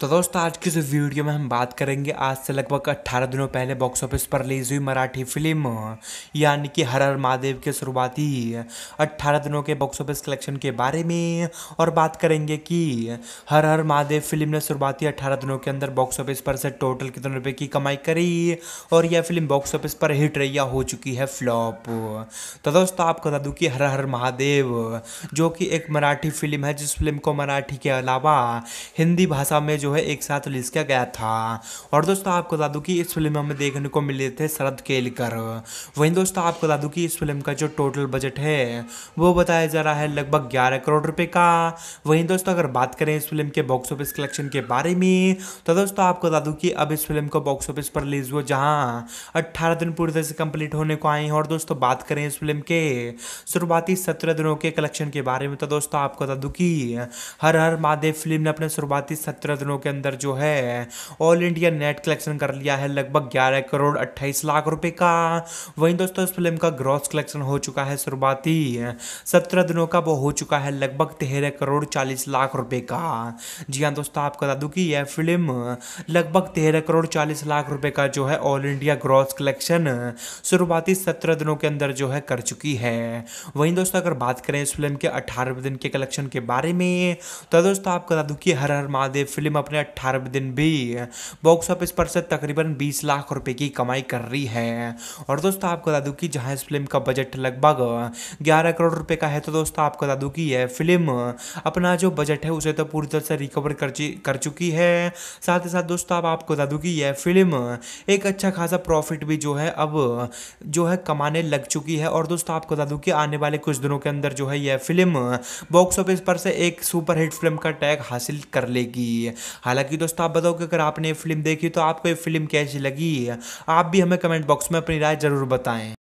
तो दोस्तों आज की इस वीडियो में हम बात करेंगे आज से लगभग 18 दिनों पहले बॉक्स ऑफिस पर रिलीज हुई मराठी फिल्म यानी कि हर हर महादेव के शुरुआती 18 दिनों के बॉक्स ऑफिस कलेक्शन के बारे में और बात करेंगे कि हर हर महादेव फिल्म ने शुरुआती 18 दिनों के अंदर बॉक्स ऑफिस पर से टोटल कितने रुपये की कमाई करी और यह फिल्म बॉक्स ऑफिस पर हिट रही या हो चुकी है फ्लॉप तो दोस्तों आपको बता दूँ कि हर हर महादेव जो कि एक मराठी फिल्म है जिस फिल्म को मराठी के अलावा हिंदी भाषा में जो है एक साथ रिलीज किया गया था और दोस्तों आपको बता दूँ कि इस फिल्म में हमें देखने को मिले थे शरद केलकर वहीं दोस्तों आपको बता दूँ कि इस फिल्म का जो टोटल बजट है वो बताया जा रहा है लगभग ग्यारह करोड़ रुपये का वहीं दोस्तों अगर बात करें इस फिल्म के बॉक्स ऑफिस कलेक्शन के बारे में तो दोस्तों आपको बता दूँ कि अब इस फिल्म को बॉक्स ऑफिस पर रिलीज हुआ जहाँ अट्ठारह दिन पूरी तरह से कंप्लीट होने को आए हैं और दोस्तों बात करें इस फिल्म के शुरुआती सत्रह दिनों के कलेक्शन के बारे में तो दोस्तों आपको बता दूँ कि हर हर महादेव फिल्म ने अपने शुरुआती सत्रह दिनों के अंदर जो है ऑल इंडिया नेट कलेक्शन कर लिया है लगभग ग्यारह करोड़ अट्ठाईस लाख रुपए का वहीं दोस्तों इस फिल्म का ग्रॉस कलेक्शन हो चुका है शुरुआती सत्रह दिनों का वो हो चुका है लगभग तेरह करोड़ चालीस लाख रुपए का जी हाँ दोस्तों आपको बता दूं कि यह फिल्म लगभग तेरह करोड़ चालीस लाख रुपए का जो है ऑल इंडिया ग्रॉस कलेक्शन शुरुआती सत्रह दिनों के अंदर जो है कर चुकी है वहीं दोस्तों अगर बात करें इस फिल्म के अठारहवें दिन के कलेक्शन के बारे में तो दोस्तों आपको बता दूं कि हर हर महादेव फिल्म अपने अट्ठारहवें दिन भी बॉक्स ऑफिस पर से तकरीबन बीस लाख रुपए की कमाई कर रही है और दोस्तों आपको बता दूँ कि जहां इस फिल्म का बजट लगभग ग्यारह करोड़ रुपए का है तो दोस्तों आपको बता दूँ कि यह फिल्म अपना जो बजट है उसे तो पूरी तरह से रिकवर कर, कर चुकी है साथ ही साथ दोस्तों आप आपको बता दू कि यह फिल्म एक अच्छा खासा प्रॉफिट भी जो है अब जो है कमाने लग चुकी है और दोस्तों आपको बता दू कि आने वाले कुछ दिनों के अंदर जो है यह फिल्म बॉक्स ऑफिस पर से एक सुपरहिट फिल्म का टैग हासिल कर लेगी हालांकि दोस्तों आप बताओ कि अगर आपने ये फिल्म देखी तो आपको ये फिल्म कैसी लगी आप भी हमें कमेंट बॉक्स में अपनी राय ज़रूर बताएं